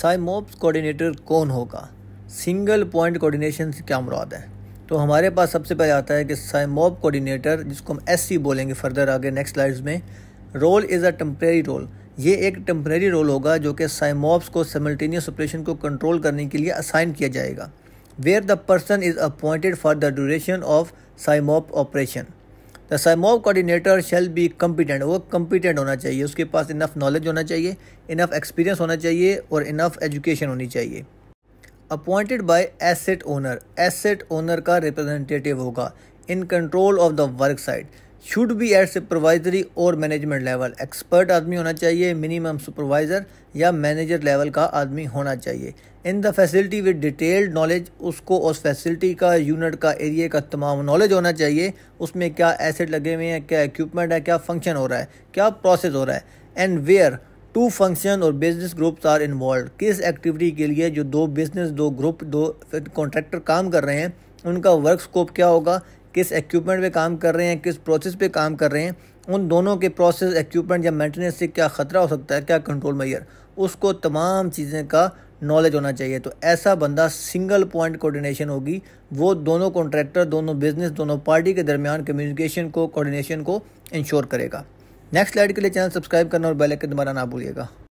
साइमोप्स coordinator कौन होगा single point coordination से क्या मुराद है तो हमारे पास सबसे पहले आता है कि साइमोप कोऑर्डिनेटर जिसको हम एस बोलेंगे फर्दर आगे नेक्स्ट स्लाइड्स में role is a temporary role ये एक टम्प्रेरी रोल होगा जो कि साइमोप्स को सेमल्टेनियस ऑपरेशन को कंट्रोल करने के लिए असाइन किया जाएगा where the person is appointed for the duration of SIMOP operation the SIMOPS coordinator shall be competent वो कम्पिटेंट होना चाहिए उसके पास इनफ नॉलेज होना चाहिए इनफ एक्सपीरियंस होना चाहिए और इनफ एजुकेशन होनी चाहिए appointed by asset owner asset owner का रिप्रेजेंटेटिव होगा in control of the work site should be at supervisory और मैनेजमेंट लेवल एक्सपर्ट आदमी होना चाहिए मिनिमम सुपरवाइज़र या मैनेजर लेवल का आदमी होना चाहिए in the facility with detailed knowledge उसको उस फैसिलिटी का यूनिट का एरिए का तमाम नॉलेज होना चाहिए उसमें क्या एसेट लगे हुए हैं क्या इक्विपमेंट है क्या फंक्शन हो रहा है क्या प्रोसेस हो रहा है एंड वेयर टू फंक्शन और बिजनेस ग्रुप्स आर इन्वॉल्व किस एक्टिविटी के लिए जो दो बिजनेस दो ग्रुप दो कॉन्ट्रैक्टर काम कर रहे हैं उनका वर्क स्कोप क्या होगा किस इक्विपमेंट पे काम कर रहे हैं किस प्रोसेस पे काम कर रहे हैं उन दोनों के प्रोसेस इक्विपमेंट या मेंटेनेंस से क्या ख़तरा हो सकता है क्या कंट्रोल मैयर उसको तमाम चीज़ें का नॉलेज होना चाहिए तो ऐसा बंदा सिंगल पॉइंट कोऑर्डिनेशन होगी वो दोनों कॉन्ट्रैक्टर दोनों बिजनेस दोनों पार्टी के दरमियान कम्युनिकेशन को कोऑर्डिनेशन को इंश्योर करेगा नेक्स्ट स्लाइड के लिए चैनल सब्सक्राइब करना और बेल आइकन दबाना ना भूलिएगा